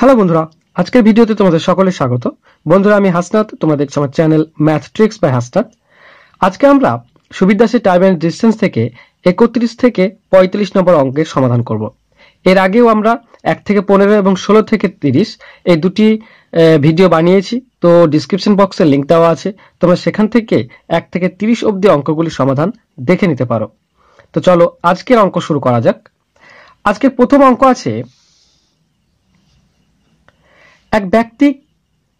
Hello বন্ধুরা আজকের ভিডিওতে তোমাদের সকলে স্বাগত বন্ধুরা আমি হাসনাত তোমাদের দেখছো আমার channel math tricks by Hasnat আজকে আমরা সুবির দাসের টাইম অ্যান্ড ডিস্টেন্স থেকে একত্রিশ থেকে পঁয়ত্রিশ নম্বর অঙ্কের সমাধান করব এর আগেও আমরা এক থেকে পনেরো এবং ষোলো থেকে তিরিশ এই দুটি ভিডিও বানিয়েছি তো ডিসক্রিপশন বক্সের লিঙ্ক দেওয়া আছে তোমরা সেখান থেকে এক থেকে তিরিশ অবধি অঙ্কগুলি সমাধান দেখে নিতে পারো তো চলো আজকের অঙ্ক শুরু করা যাক আজকের প্রথম অঙ্ক আছে এক ব্যক্তি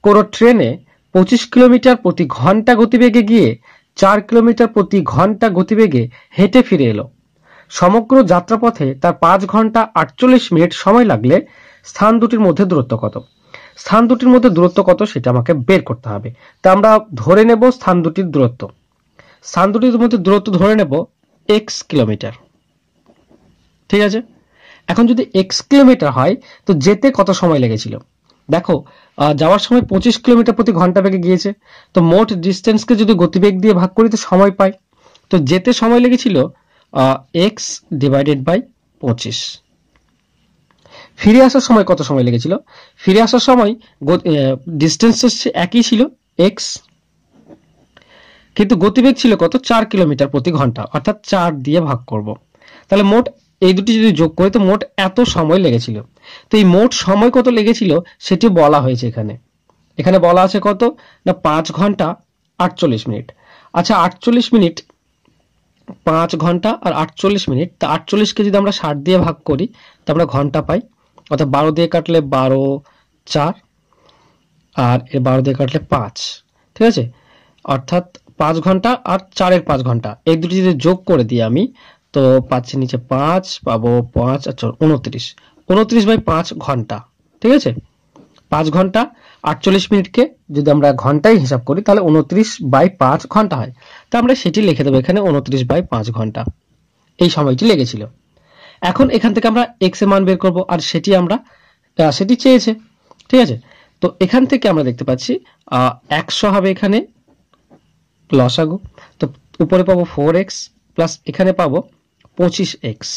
কোনো ট্রেনে পঁচিশ কিলোমিটার প্রতি ঘন্টা গতিবেগে গিয়ে চার কিলোমিটার প্রতি ঘন্টা গতিবেগে হেঁটে ফিরে এলো সমগ্র যাত্রাপথে তার পাঁচ ঘন্টা আটচল্লিশ মিনিট সময় লাগলে স্থান দুটির মধ্যে দূরত্ব কত স্থান দুটির মধ্যে দূরত্ব কত সেটা আমাকে বের করতে হবে তা আমরা ধরে নেব স্থান দুটির দূরত্ব স্থান দুটির মধ্যে দূরত্ব ধরে নেব এক্স কিলোমিটার ঠিক আছে এখন যদি এক্স কিলোমিটার হয় তো যেতে কত সময় লেগেছিল দেখো যাওয়ার সময় পঁচিশ কিলোমিটার প্রতি ঘন্টা বেগে গিয়েছে তো মোট ডিস্টেন্সকে যদি গতিবেগ দিয়ে ভাগ করি তো সময় পাই তো যেতে সময় লেগেছিল এক্স ডিভাইডেড বাই পঁচিশ ফিরে আসার সময় কত সময় লেগেছিল ফিরে আসার সময় ডিস্টেন্স একই ছিল এক্স কিন্তু গতিবেগ ছিল কত চার কিলোমিটার প্রতি ঘন্টা অর্থাৎ চার দিয়ে ভাগ করব। তাহলে মোট এই দুটি যদি যোগ করি তো মোট এত সময় লেগেছিল তো এই মোট সময় কত লেগেছিল সেটি বলা হয়েছে এখানে এখানে বলা আছে কত না পাঁচ ঘন্টা আটচল্লিশ মিনিট আচ্ছা আটচল্লিশ মিনিট পাঁচ ঘন্টা আর আটচল্লিশ মিনিট তা আটচল্লিশকে যদি আমরা ষাট দিয়ে ভাগ করি তা আমরা ঘন্টা পাই অর্থাৎ বারো দিয়ে কাটলে বারো চার আর এ বারো দিয়ে কাটলে পাঁচ ঠিক আছে অর্থাৎ পাঁচ ঘন্টা আর চারের পাঁচ ঘন্টা এই দুটি যদি যোগ করে দিই আমি তো পাচ্ছি নিচে পাঁচ পাবো পাঁচ আর আচ্ছা, উনত্রিশ উনত্রিশ বাই পাঁচ ঘন্টা ঠিক আছে পাঁচ ঘন্টা আটচল্লিশ মিনিটকে যদি আমরা ঘন্টায় হিসাব করি তাহলে উনত্রিশ বাই পাঁচ ঘন্টা হয় তা আমরা সেটি লিখে দেবো এখানে উনত্রিশ বাই পাঁচ ঘন্টা এই সময়টি লেগেছিল এখন এখান থেকে আমরা এক্স মান বের করব আর সেটি আমরা সেটি চেয়েছে ঠিক আছে তো এখান থেকে আমরা দেখতে পাচ্ছি একশো হবে এখানে আগু তো উপরে পাবো ফোর এক্স প্লাস এখানে পাবো পঁচিশ এক্স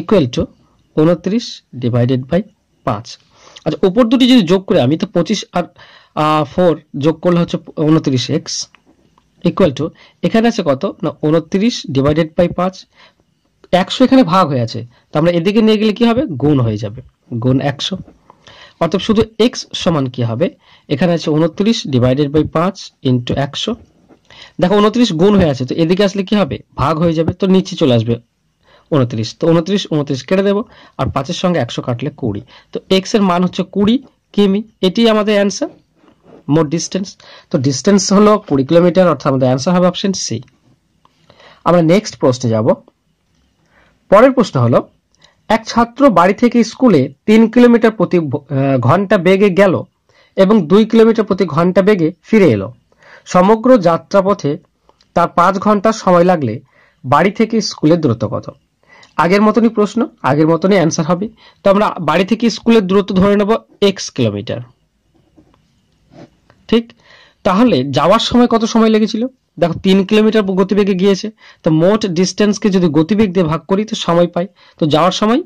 ইকুয়াল টু উনত্রিশ ডিভাইডেড বাই পাঁচ আচ্ছা ওপর দুটি যদি যোগ করে আমি তো পঁচিশ আর ফোর যোগ করলে হচ্ছে উনত্রিশ এক্স ইকুয়াল টু এখানে আছে কত না উনত্রিশ ডিভাইডেড বাই পাঁচ একশো এখানে ভাগ হয়ে আছে তা আমরা এদিকে নিয়ে গেলে কি হবে গুণ হয়ে যাবে গুণ একশো অর্থাৎ শুধু এক্স সমান কি হবে এখানে আছে উনত্রিশ ডিভাইডেড বাই পাঁচ ইন্টু একশো দেখো উনত্রিশ গুণ হয়ে আছে তো এদিকে আসলে কি হবে ভাগ হয়ে যাবে তো নিচে চলে আসবে উনত্রিশ তো উনত্রিশ উনত্রিশ কেটে দেবো আর পাঁচের সঙ্গে একশো কাটলে কুড়ি তো এক্স এর মান হচ্ছে কুড়ি কিমি এটি আমাদের অ্যান্সার মোট ডিস্টেন্স তো ডিস্টেন্স হলো কুড়ি কিলোমিটার অর্থাৎ আমাদের অ্যান্সার হবে অপশন সি আমরা নেক্সট প্রশ্নে যাব পরের প্রশ্ন হলো এক ছাত্র বাড়ি থেকে স্কুলে তিন কিলোমিটার প্রতি ঘন্টা বেগে গেল এবং দুই কিলোমিটার প্রতি ঘন্টা বেগে ফিরে এলো সমগ্র যাত্রাপথে তার পাঁচ ঘন্টা সময় লাগলে বাড়ি থেকে স্কুলের দূরত্ব কত আগের মতনই প্রশ্ন আগের মতনই অ্যান্সার হবে তো আমরা বাড়ি থেকে স্কুলের দূরত্ব ধরে নেব এক্স কিলোমিটার ঠিক তাহলে যাওয়ার সময় কত সময় লেগেছিল দেখো তিন কিলোমিটার গতিবেগে গিয়েছে তো মোট ডিস্টেন্সকে যদি গতিবেগ দিয়ে ভাগ করি তো সময় পাই তো যাওয়ার সময়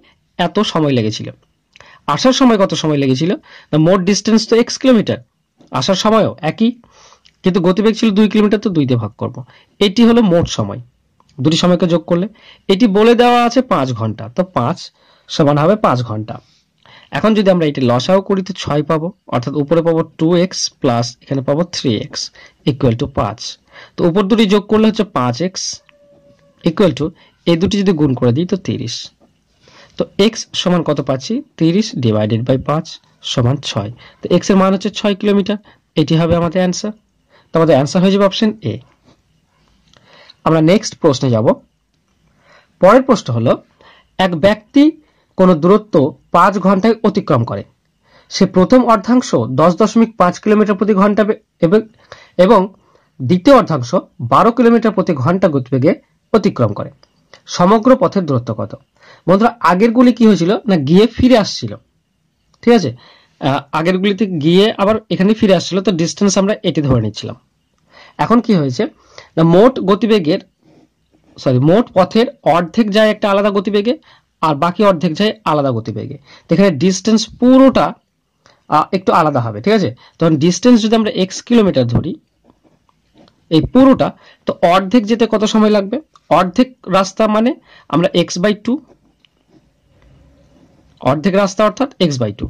এত সময় লেগেছিল আসার সময় কত সময় লেগেছিল না মোট ডিস্টেন্স তো এক্স কিলোমিটার আসার সময়ও একই কিন্তু গতিবেগ ছিল দুই কিলোমিটার তো দুই দিয়ে ভাগ করব এটি হলো মোট সময় দুটি সময়কে যোগ করলে এটি বলে দেওয়া আছে পাঁচ ঘন্টা তো পাঁচ সমান হবে পাঁচ ঘন্টা এখন যদি আমরা এটি লসাও করি তো ছয় পাবো অর্থাৎ উপরে পাবো টু এক্স প্লাস এখানে পাবো থ্রি এক্স ইকুয়াল টু পাঁচ তো উপর দুটি যোগ করলে হচ্ছে পাঁচ এক্স ইকুয়াল টু এই দুটি যদি গুণ করে দিই তো তিরিশ তো এক্স সমান কত পাচ্ছি তিরিশ ডিভাইডেড বাই পাঁচ সমান ছয় তো এক্সের মান হচ্ছে ছয় কিলোমিটার এটি হবে আমাদের অ্যান্সার তো আমাদের অ্যান্সার হয়ে যাবে অপশন এ আমরা নেক্সট প্রশ্নে যাব পরের প্রশ্ন হলো এক ব্যক্তি কোনো দূরত্ব পাঁচ ঘন্টায় অতিক্রম করে সে প্রথম অর্ধাংশ দশ দশমিক পাঁচ কিলোমিটার প্রতি ঘন্টা এবং দ্বিতীয় অর্ধাংশ বারো কিলোমিটার প্রতি ঘন্টা গতিবেগে অতিক্রম করে সমগ্র পথের দূরত্ব কত বন্ধুরা আগেরগুলি কি হয়েছিল না গিয়ে ফিরে আসছিল ঠিক আছে আগেরগুলিতে গিয়ে আবার এখানে ফিরে আসছিল তো ডিস্টেন্স আমরা এটি ধরে নিচ্ছিলাম এখন কি হয়েছে মোট গতিবেগের সরি মোট পথের অর্ধেক যায় একটা আলাদা গতিবেগে আর বাকি অর্ধেক যায় আলাদা গতিবেগে এখানে ডিস্টেন্স পুরোটা একটু আলাদা হবে ঠিক আছে তখন ডিস্টেন্স যদি আমরা এক্স কিলোমিটার ধরি এই পুরোটা তো অর্ধেক যেতে কত সময় লাগবে অর্ধেক রাস্তা মানে আমরা এক্স বাই টু অর্ধেক রাস্তা অর্থাৎ x by two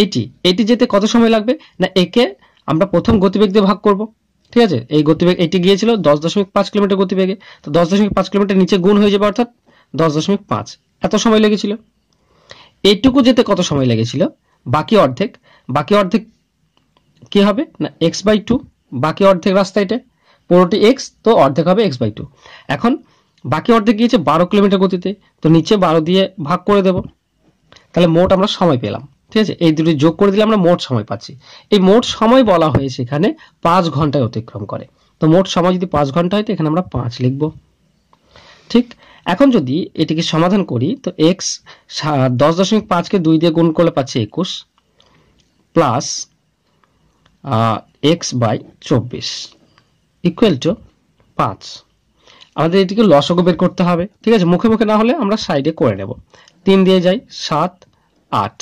eighty eighty যেতে কত সময় লাগবে না একে আমরা প্রথম গতিবেগ দিয়ে ভাগ করবো ঠিক আছে এই গতিবেগ এটি গিয়েছিল দশ দশমিক পাঁচ কিলোমিটার গতিবেগে তো দশ দশমিক পাঁচ কিলোমিটার নিচে গুণ হয়ে যাবে অর্থাৎ দশ দশমিক পাঁচ এত সময় লেগেছিল এইটুকু যেতে কত সময় লেগেছিল বাকি অর্ধেক বাকি অর্ধেক কি হবে না এক্স বাই টু বাকি অর্ধেক রাস্তা এটা পুরোটি এক্স তো অর্ধেক হবে এক্স বাই টু এখন বাকি অর্ধেক গিয়েছে বারো কিলোমিটার গতিতে তো নিচে বারো দিয়ে ভাগ করে দেব তাহলে মোট আমরা সময় পেলাম ঠিক আছে এই দুটি যোগ করে দিলে আমরা মোট সময় পাচ্ছি এই মোট সময় বলা হয়েছে এখানে পাঁচ ঘন্টায় অতিক্রম করে তো মোট সময় যদি পাঁচ ঘন্টা হয় তো এখানে আমরা পাঁচ লিখব ঠিক এখন যদি এটিকে সমাধান করি তো এক্স দশ দশমিক পাঁচকে দুই দিয়ে গুণ করলে পাচ্ছি একুশ প্লাস এক্স বাই চব্বিশ ইকুয়াল টু পাঁচ আমাদের এটিকে লসক বের করতে হবে ঠিক আছে মুখে মুখে না হলে আমরা সাইডে করে নেব তিন দিয়ে যাই সাত আট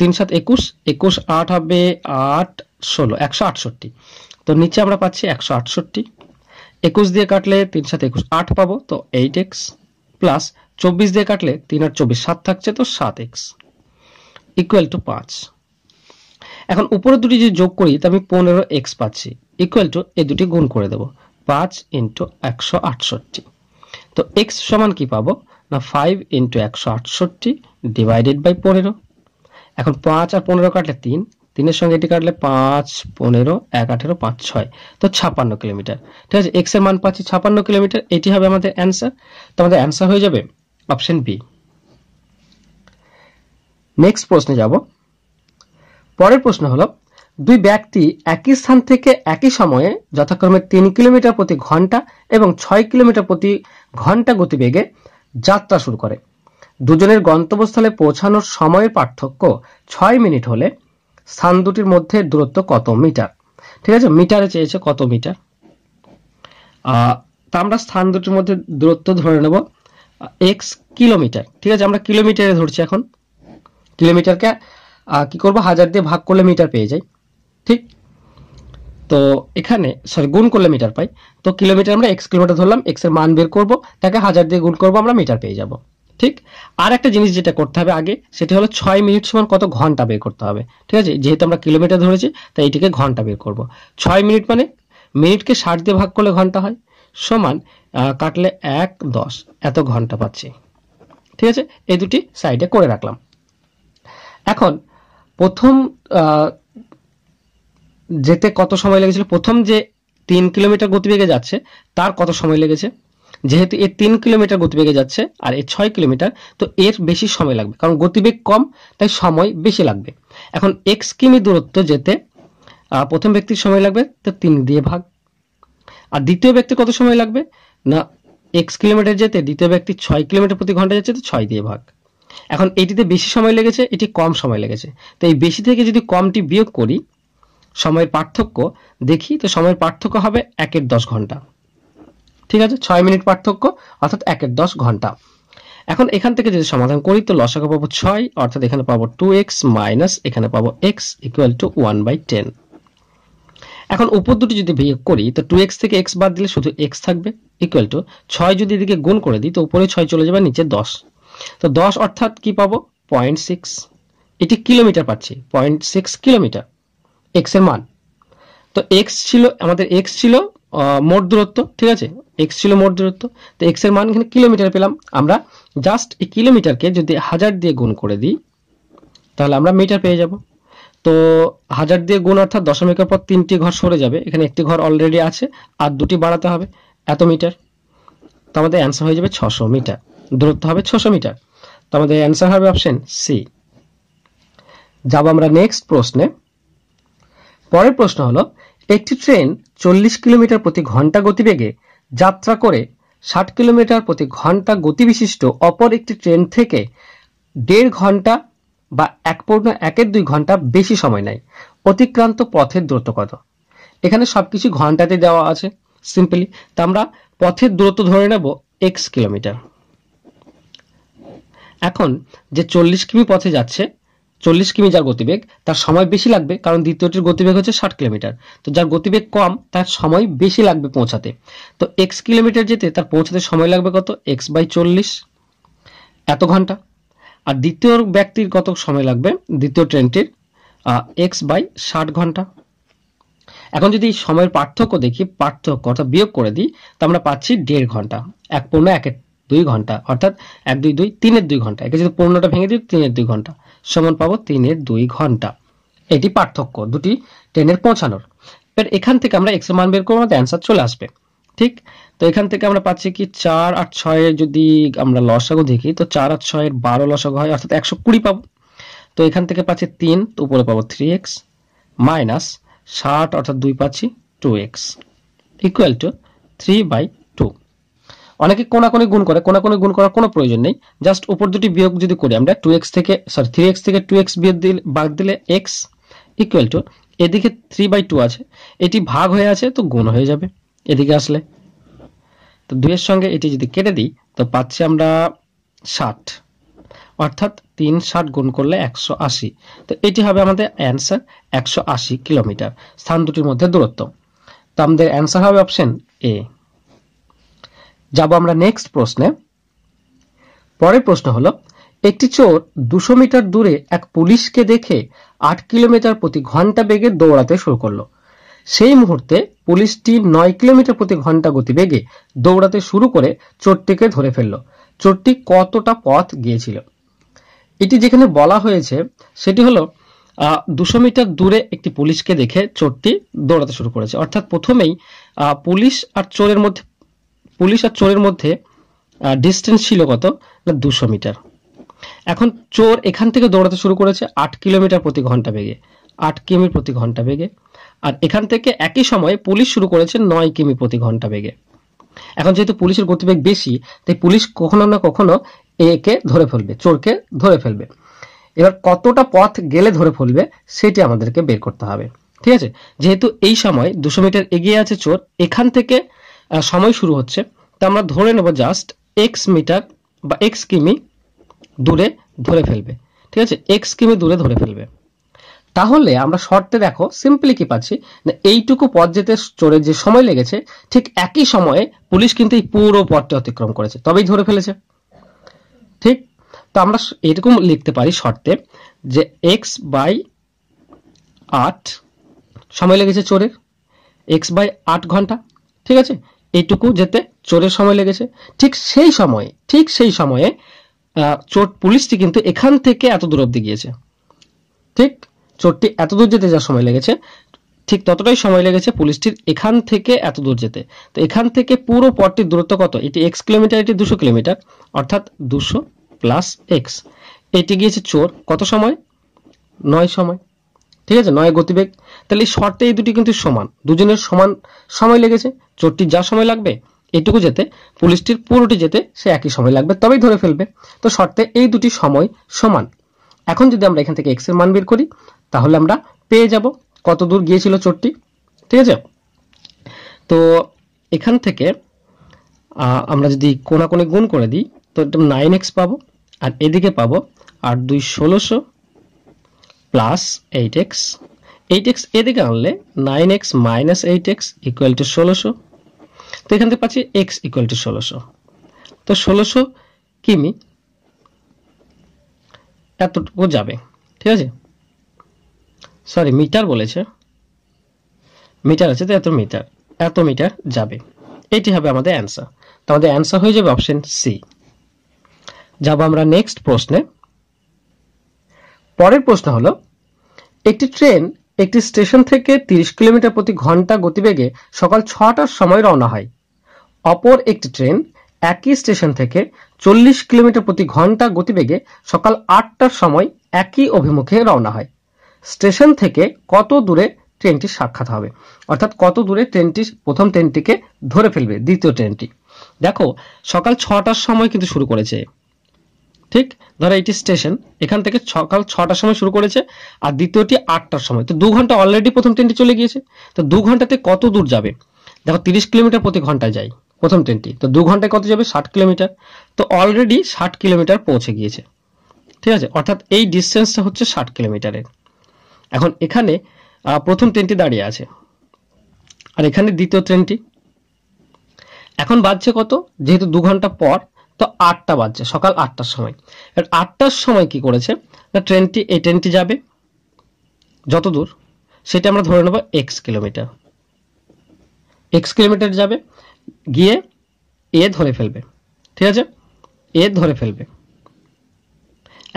তিন সাত একুশ একুশ আট হবে আট ষোলো একশো আটষট্টি তো নিচে আমরা পাচ্ছি একশো আটষট্টি একুশ দিয়ে কাটলে তিন সাত একুশ আট পাবো তো এইট এক্স প্লাস চব্বিশ দিয়ে কাটলে তিন আর চব্বিশ সাত থাকছে তো সাত এক্স ইকুয়াল টু পাঁচ এখন উপরে দুটি যদি যোগ করি তা আমি পনেরো এক্স পাচ্ছি ইকুয়াল টু এই দুটি গুণ করে দেবো পাঁচ ইন্টু একশো আটষট্টি তো এক্স সমান কি পাবো না ফাইভ ইন্টু একশো আটষট্টি ডিভাইডেড বাই পনেরো এখন পাঁচ আর পনেরো কাটলে তিন তিনের সঙ্গে এটি কাটলে পাঁচ পনেরো এক আঠেরো পাঁচ ছয় তো ছাপান্ন কিলোমিটার ঠিক আছে এক্স এর মান পাচ্ছি ছাপান্ন কিলোমিটার এটি হবে আমাদের অ্যান্সার তো আমাদের অ্যান্সার হয়ে যাবে অপশন বি নেক্সট প্রশ্নে যাব পরের প্রশ্ন হলো দুই ব্যক্তি একই স্থান থেকে একই সময়ে যথাক্রমে তিন কিলোমিটার প্রতি ঘন্টা এবং ছয় কিলোমিটার প্রতি ঘন্টা গতিবেগে যাত্রা শুরু করে দুজনের গন্তব্যস্থলে পৌঁছানোর সময়ের পার্থক্য ছয় মিনিট হলে স্থান দুটির মধ্যে দূরত্ব কত মিটার ঠিক আছে মিটারে চেয়েছে কত মিটার তা আমরা স্থান দুটির মধ্যে দূরত্ব ধরে নেব এক্স কিলোমিটার ঠিক আছে আমরা কিলোমিটারে ধরছি এখন কিলোমিটারকে কি করব হাজার দিয়ে ভাগ করলে মিটার পেয়ে যাই ঠিক তো এখানে সরি গুণ করলে মিটার পাই তো কিলোমিটার আমরা এক্স কিলোমিটার ধরলাম এক্সের মান বের করব তাকে হাজার দিয়ে গুণ করব আমরা মিটার পেয়ে যাব ঠিক আর একটা জিনিস যেটা করতে হবে আগে সেটি হলো ছয় মিনিট সমান কত ঘন্টা বের করতে হবে ঠিক আছে যেহেতু আমরা কিলোমিটার ধরেছি তাই এটিকে ঘন্টা বের করব ছয় মিনিট মানে মিনিটকে ষাট দিয়ে ভাগ করলে ঘন্টা হয় সমান কাটলে এক দশ এত ঘন্টা পাচ্ছি ঠিক আছে এই দুটি সাইডে করে রাখলাম এখন প্রথম যেতে কত সময় লেগেছিল প্রথম যে তিন কিলোমিটার গতিবেগে যাচ্ছে তার কত সময় লেগেছে যেহেতু এ তিন কিলোমিটার গতিবেগে যাচ্ছে আর এ ছয় কিলোমিটার তো এর বেশি সময় লাগবে কারণ গতিবেগ কম তাই সময় বেশি লাগবে এখন এক্স কিমি দূরত্ব যেতে প্রথম ব্যক্তির সময় লাগবে তো তিন দিয়ে ভাগ আর দ্বিতীয় ব্যক্তি কত সময় লাগবে না এক্স কিলোমিটার যেতে দ্বিতীয় ব্যক্তি ছয় কিলোমিটার প্রতি ঘন্টা যাচ্ছে তো ছয় দিয়ে ভাগ এখন এটিতে বেশি সময় লেগেছে এটি কম সময় লেগেছে তো এই বেশি থেকে যদি কমটি বিয়োগ করি সময়ের পার্থক্য দেখি তো সময়ের পার্থক্য হবে একের দশ ঘন্টা ঠিক আছে ছয় মিনিট পার্থক্য অর্থাৎ একের দশ ঘন্টা এখন এখান থেকে যদি সমাধান করি তো লসাকে পাবো ছয় অর্থাৎ এখানে পাবো টু এক্স মাইনাস এখানে পাবো x equal to one by ten এখন উপর দুটি যদি বিয়োগ করি তো টু এক্স থেকে এক্স বাদ দিলে শুধু এক্স থাকবে ইকুয়াল টু ছয় যদি এদিকে গুণ করে দিই তো উপরে ছয় চলে যাবে নিচে দশ তো দশ অর্থাৎ কি পাবো পয়েন্ট সিক্স এটি কিলোমিটার পাচ্ছি পয়েন্ট সিক্স কিলোমিটার এক্স এর মান তো এক্স ছিল আমাদের এক্স ছিল মোট দূরত্ব ঠিক আছে এক্স ছিল মোট দূরত্ব তো এক্স এর মান এখানে কিলোমিটার পেলাম আমরা জাস্ট এই কিলোমিটারকে যদি হাজার দিয়ে গুণ করে দিই তাহলে আমরা মিটার পেয়ে যাব তো হাজার দিয়ে গুণ অর্থাৎ দশমিকের পর তিনটি ঘর সরে যাবে এখানে একটি ঘর অলরেডি আছে আর দুটি বাড়াতে হবে এত মিটার তো আমাদের অ্যান্সার হয়ে যাবে ছশো মিটার দূরত্ব হবে ছশো মিটার তো আমাদের অ্যান্সার হবে অপশন সি যাব আমরা নেক্সট প্রশ্নে পরের প্রশ্ন হলো একটি ট্রেন চল্লিশ কিলোমিটার প্রতি ঘন্টা গতিবেগে যাত্রা করে ষাট কিলোমিটার প্রতি ঘন্টা গতিবিশিষ্ট অপর একটি ট্রেন থেকে দেড় ঘন্টা বা এক পূর্ণ একের দুই ঘন্টা বেশি সময় নেয় অতিক্রান্ত পথের দ্রুত কত এখানে সব কিছু ঘন্টাতে দেওয়া আছে সিম্পলি তা আমরা পথের দূরত্ব ধরে নেব এক্স কিলোমিটার এখন যে চল্লিশ কিমি পথে যাচ্ছে চল্লিশ কিমি যার গতিবেগ তার সময় বেশি লাগবে কারণ দ্বিতীয়টির গতিবেগ হচ্ছে ষাট কিলোমিটার তো যার গতিবেগ কম তার সময় বেশি লাগবে পৌঁছাতে তো এক্স কিলোমিটার যেতে তার পৌঁছাতে সময় লাগবে কত এক্স বাই চল্লিশ এত ঘন্টা আর দ্বিতীয় ব্যক্তির কত সময় লাগবে দ্বিতীয় ট্রেনটির এক্স বাই ষাট ঘন্টা এখন যদি সময়ের পার্থক্য দেখি পার্থক্য অর্থাৎ বিয়োগ করে দিই তা আমরা পাচ্ছি দেড় ঘন্টা এক পূর্ণ একের দুই ঘন্টা অর্থাৎ এক দুই দুই তিনের দুই ঘন্টা একে যদি পূর্ণটা ভেঙে দিই তিনের দুই ঘন্টা সমান পাবো তিনের দুই ঘন্টা এটি পার্থক্য দুটি ট্রেনের পৌঁছানোর এবার এখান থেকে আমরা এক্সের মান বের করবো আমাদের অ্যান্সার চলে আসবে ঠিক তো এখান থেকে আমরা পাচ্ছি কি চার আট ছয়ে যদি আমরা লসাগু দেখি তো চার আট ছয়ের বারো লসাগু হয় অর্থাৎ একশো কুড়ি পাবো তো এখান থেকে পাচ্ছি তিন তো উপরে পাবো থ্রি এক্স মাইনাস ষাট অর্থাৎ দুই পাচ্ছি two x equal to three by অনেকে কোনাকোনি গুণ করে কোনাকোনি গুণ করার কোনো প্রয়োজন নেই জাস্ট উপর দুটি বিয়োগ যদি করি আমরা টু এক্স থেকে সরি থ্রি এক্স থেকে টু এক্স বিয়োগ দিলে বাদ দিলে এক্স ইকুয়াল টু এদিকে থ্রি বাই টু আছে এটি ভাগ হয়ে আছে তো গুণ হয়ে যাবে এদিকে আসলে তো দুইয়ের সঙ্গে এটি যদি কেটে দিই তো পাচ্ছি আমরা ষাট অর্থাৎ তিন ষাট গুণ করলে একশো আশি তো এটি হবে আমাদের অ্যান্সার একশো আশি কিলোমিটার স্থান দুটির মধ্যে দূরত্ব তো আমাদের অ্যান্সার হবে অপশন এ যাব আমরা নেক্সট প্রশ্নে পরের প্রশ্ন হল একটি চোর দুশো মিটার দূরে এক পুলিশকে দেখে আট কিলোমিটার প্রতি ঘন্টা বেগে দৌড়াতে শুরু করলো সেই মুহূর্তে পুলিশটি নয় কিলোমিটার প্রতি ঘন্টা গতি বেগে দৌড়াতে শুরু করে চোরটিকে ধরে ফেলল চোরটি কতটা পথ গিয়েছিল এটি যেখানে বলা হয়েছে সেটি হলো দুশো মিটার দূরে একটি পুলিশকে দেখে চোরটি দৌড়াতে শুরু করেছে অর্থাৎ প্রথমেই পুলিশ আর চোরের মধ্যে পুলিশ আর চোরের মধ্যে ডিস্টেন্স ছিল কত না দুশো মিটার এখন চোর এখান থেকে দৌড়াতে শুরু করেছে আট কিলোমিটার প্রতি ঘন্টা বেগে আট কিমি প্রতি ঘন্টা বেগে আর এখান থেকে একই সময়ে পুলিশ শুরু করেছে নয় কিমি প্রতি ঘন্টা বেগে এখন যেহেতু পুলিশের গতিবেগ বেশি তাই পুলিশ কখনো না কখনো একে ধরে ফেলবে চোরকে ধরে ফেলবে এবার কতটা পথ গেলে ধরে ফেলবে সেটি আমাদেরকে বের করতে হবে ঠিক আছে যেহেতু এই সময় দুশো মিটার এগিয়ে আছে চোর এখান থেকে সময় শুরু হচ্ছে তা আমরা ধরে নেব জাস্ট এক্স মিটার বা এক্স কিমি দূরে ধরে ফেলবে ঠিক আছে এক্স কিমি দূরে ধরে ফেলবে তাহলে আমরা শর্তে দেখো সিম্পলি কি পাচ্ছি এইটুকু পথ যেতে চড়ে যে সময় লেগেছে ঠিক একই সময়ে পুলিশ কিন্তু এই পুরো পথটি অতিক্রম করেছে তবেই ধরে ফেলেছে ঠিক তো আমরা এরকম লিখতে পারি শর্তে যে এক্স বাই আট সময় লেগেছে চোরের এক্স বাই আট ঘন্টা ঠিক আছে এইটুকু যেতে চোরের সময় লেগেছে ঠিক সেই সময়ে ঠিক সেই সময়ে চোর পুলিশটি কিন্তু এখান থেকে এত দূর অব্দি গিয়েছে ঠিক চোরটি এত দূর যেতে যা সময় লেগেছে ঠিক ততটাই সময় লেগেছে পুলিশটির এখান থেকে এত দূর যেতে তো এখান থেকে পুরো পথটির দূরত্ব কত এটি এক্স কিলোমিটার এটি দুশো কিলোমিটার অর্থাৎ দুশো প্লাস এক্স এটি গিয়েছে চোর কত সময় নয় সময় ঠিক আছে নয় গতিবেগ তাহলে এই শর্তে এই দুটি কিন্তু সমান দুজনের সমান সময় লেগেছে চোরটির যা সময় লাগবে এটুকু যেতে পুলিশটির পুরোটি যেতে সে একই সময় লাগবে তবেই ধরে ফেলবে তো শর্তে এই দুটি সময় সমান এখন যদি আমরা এখান থেকে এক্স এর মান বের করি তাহলে আমরা পেয়ে যাব কত দূর গিয়েছিল চোরটি ঠিক আছে তো এখান থেকে আমরা যদি কোনা কোণে গুণ করে দিই তো নাইন এক্স পাবো আর এদিকে পাবো আর দুই ষোলোশো plus eight x eight x এদিকে আনলে nine x minus eight x equal to ষোলোশো তো এখান থেকে পাচ্ছি এক্স ইকুয়াল টু ষোলোশো তো ষোলোশো কিমি এতটুকু যাবে ঠিক আছে সরি মিটার বলেছে মিটার আছে তো এত মিটার এত মিটার যাবে এটি হবে আমাদের অ্যান্সার তো আমাদের অ্যান্সার হয়ে যাবে অপশন সি যাব আমরা নেক্সট প্রশ্নে পরের প্রশ্ন হলো একটি ট্রেন একটি স্টেশন থেকে তিরিশ কিলোমিটার প্রতি ঘন্টা গতিবেগে সকাল ছটার সময় রওনা হয় অপর একটি ট্রেন একই স্টেশন থেকে চল্লিশ কিলোমিটার প্রতি ঘন্টা গতিবেগে সকাল আটটার সময় একই অভিমুখে রওনা হয় স্টেশন থেকে কত দূরে ট্রেনটি সাক্ষাৎ হবে অর্থাৎ কত দূরে ট্রেনটি প্রথম ট্রেনটিকে ধরে ফেলবে দ্বিতীয় ট্রেনটি দেখো সকাল ছটার সময় কিন্তু শুরু করেছে ঠিক ধরো এটি স্টেশন এখান থেকে সকাল ছটার সময় শুরু করেছে আর দ্বিতীয়টি আটটার সময় তো দু ঘন্টা অলরেডি প্রথম ট্রেনটি চলে গিয়েছে তো দু ঘন্টাতে কত দূর যাবে দেখো তিরিশ কিলোমিটার প্রতি ঘন্টায় যায় প্রথম ট্রেনটি তো দু ঘন্টায় কত যাবে ষাট কিলোমিটার তো অলরেডি ষাট কিলোমিটার পৌঁছে গিয়েছে ঠিক আছে অর্থাৎ এই ডিস্টেন্সটা হচ্ছে ষাট কিলোমিটারের এখন এখানে প্রথম ট্রেনটি দাঁড়িয়ে আছে আর এখানে দ্বিতীয় ট্রেনটি এখন বাজছে কত যেহেতু দু ঘন্টা পর তো আটটা বাজছে সকাল আটটার সময় এবার আটটার সময় কি করেছে না ট্রেনটি এই ট্রেনটি যাবে যত দূর সেটা আমরা ধরে নেব এক্স কিলোমিটার এক্স কিলোমিটার যাবে গিয়ে এ ধরে ফেলবে ঠিক আছে এ ধরে ফেলবে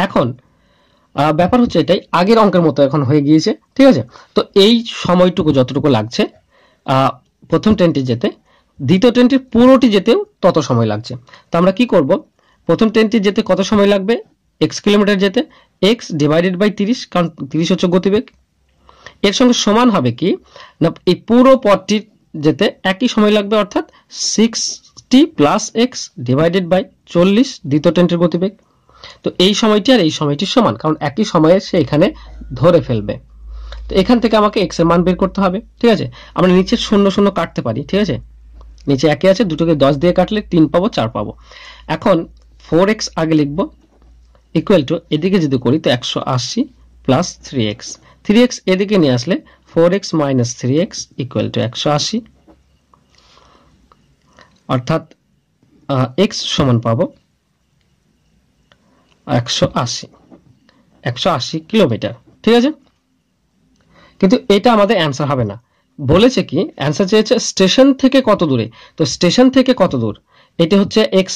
এখন ব্যাপার হচ্ছে এটাই আগের অঙ্কের মতো এখন হয়ে গিয়েছে ঠিক আছে তো এই সময়টুকু যতটুকু লাগছে প্রথম ট্রেনটি যেতে দ্বিতীয় ট্রেনটির পুরোটি যেতেও তত সময় লাগছে তো আমরা কি করব প্রথম ট্রেনটি যেতে কত সময় লাগবে এক্স কিলোমিটার যেতে এক্স ডিভাইডেড বাই তিরিশ কারণ তিরিশ হচ্ছে গতিবেগ এর সঙ্গে সমান হবে কি না এই পুরো পথটির যেতে একই সময় লাগবে অর্থাৎ sixty plus x divided by চল্লিশ দ্বিতীয় ট্রেনটির গতিবেগ তো এই সময়টি আর এই সময়টি সমান কারণ একই সময়ে সে এখানে ধরে ফেলবে তো এখান থেকে আমাকে এক্স এর মান বের করতে হবে ঠিক আছে আমরা নিচের শূন্য শূন্য কাটতে পারি ঠিক আছে নিচে একই আছে দুটোকে দশ দিয়ে কাটলে তিন পাবো চার পাবো এখন ফোর এক্স আগে লিখব ইকুয়াল টু এদিকে যদি করি তো একশো আশি plus three x three x এদিকে নিয়ে আসলে four x minus three x equal to একশো আশি অর্থাৎ এক্স সমান পাবো একশো আশি একশো আশি কিলোমিটার ঠিক আছে কিন্তু এটা আমাদের অ্যান্সার হবে না বলেছে কি অ্যান্সার চেয়েছে স্টেশন থেকে কত দূরে তো স্টেশন থেকে কত দূর এটি হচ্ছে এক্স